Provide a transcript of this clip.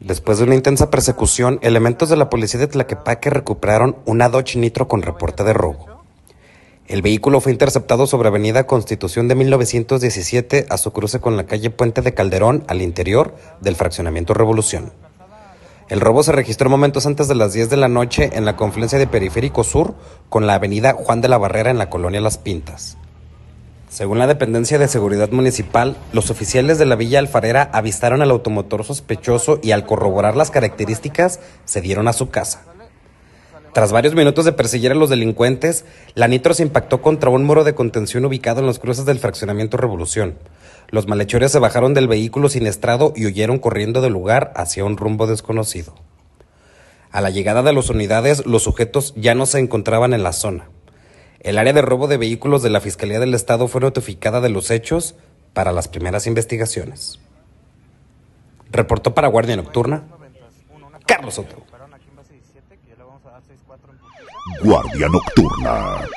Después de una intensa persecución, elementos de la policía de Tlaquepaque recuperaron una Dodge Nitro con reporte de robo. El vehículo fue interceptado sobre Avenida Constitución de 1917 a su cruce con la calle Puente de Calderón al interior del fraccionamiento Revolución. El robo se registró momentos antes de las 10 de la noche en la confluencia de Periférico Sur con la avenida Juan de la Barrera en la colonia Las Pintas. Según la dependencia de seguridad municipal, los oficiales de la Villa Alfarera avistaron al automotor sospechoso y al corroborar las características se dieron a su casa. Tras varios minutos de perseguir a los delincuentes, la Nitro se impactó contra un muro de contención ubicado en las cruces del fraccionamiento Revolución. Los malhechores se bajaron del vehículo siniestrado y huyeron corriendo del lugar hacia un rumbo desconocido. A la llegada de las unidades, los sujetos ya no se encontraban en la zona. El área de robo de vehículos de la Fiscalía del Estado fue notificada de los hechos para las primeras investigaciones. Reportó para Guardia Nocturna Carlos Otro. Guardia Nocturna.